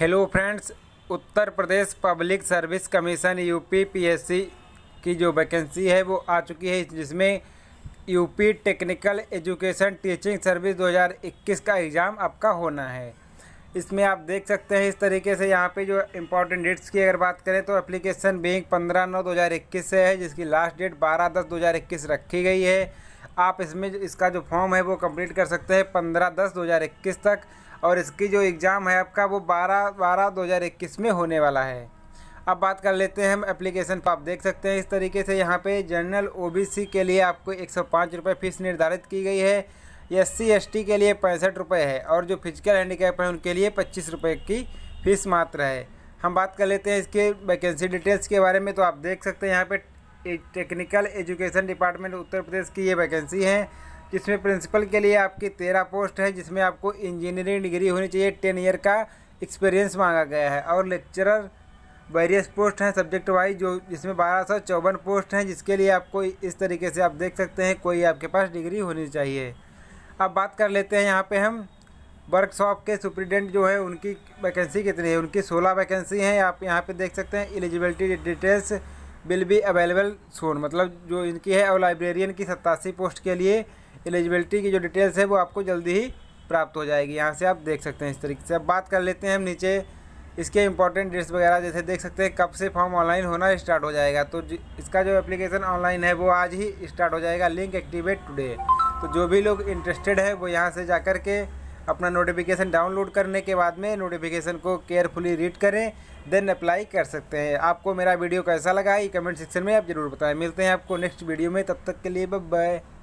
hello friends Uttar Pradesh public service commission UP PSC की जो vacancy है वो आ चुकी है जिसमें UP technical education teaching service 2021 का एग्ज़ाम आपका होना है इसमें आप देख सकते हैं इस तरीके से यहाँ पे जो इम्पोर्टेंट डेट्स की अगर बात करें तो एप्लीकेशन बैंक पंद्रह नौ 2021 से है जिसकी लास्ट डेट बारह दस 2021 रखी गई है आप इसमें इसका जो फॉर्म है वो कंप्लीट कर सकते हैं पंद्रह दस दो हज़ार इक्कीस तक और इसकी जो एग्ज़ाम है आपका वो बारह बारह दो हज़ार इक्कीस में होने वाला है अब बात कर लेते हैं हम एप्लीकेशन पर आप देख सकते हैं इस तरीके से यहाँ पे जनरल ओबीसी के लिए आपको एक सौ पाँच रुपये फ़ीस निर्धारित की गई है एस सी एस टी के लिए पैंसठ रुपये है और जो फिजिकल हैंडीकैप है उनके लिए पच्चीस रुपये की फ़ीस मात्र है हम बात कर लेते हैं इसके वैकेंसी डिटेल्स के बारे में तो आप देख सकते हैं यहाँ पे technical education department Uttar Pradesh की ये वैकेंसी है जिसमें प्रिंसिपल के लिए आपकी तेरह पोस्ट है जिसमें आपको इंजीनियरिंग डिग्री होनी चाहिए टेन ईयर का एक्सपीरियंस मांगा गया है और लेक्चरर वेरियस पोस्ट हैं सब्जेक्ट वाइज जो जिसमें बारह सौ चौवन पोस्ट हैं जिसके लिए आपको इस तरीके से आप देख सकते हैं कोई आपके पास डिग्री होनी चाहिए अब बात कर लेते हैं यहाँ पे हम वर्कशॉप के सुप्रिटेंडेंट जो है उनकी वैकेंसी कितनी है उनकी सोलह वैकेंसी हैं आप यहाँ पे देख सकते हैं eligibility details will be available soon मतलब जो इनकी है और लाइब्रेरियन की सत्तासी पोस्ट के लिए एलिजिबिलिटी की जो डिटेल्स है वो आपको जल्दी ही प्राप्त हो जाएगी यहाँ से आप देख सकते हैं इस तरीके से अब बात कर लेते हैं हम नीचे इसके इंपॉर्टेंट डेट्स वगैरह जैसे देख सकते हैं कब से फॉर्म ऑनलाइन होना स्टार्ट हो जाएगा तो इसका जो एप्लीकेशन ऑनलाइन है वो आज ही स्टार्ट हो जाएगा लिंक एक्टिवेट टुडे तो जो भी लोग इंटरेस्टेड है वो यहाँ से जा के अपना नोटिफिकेशन डाउनलोड करने के बाद में नोटिफिकेशन को केयरफुली रीड करें देन अप्लाई कर सकते हैं आपको मेरा वीडियो कैसा लगा ये कमेंट सेक्शन में आप ज़रूर बताएं मिलते हैं आपको नेक्स्ट वीडियो में तब तक के लिए बाय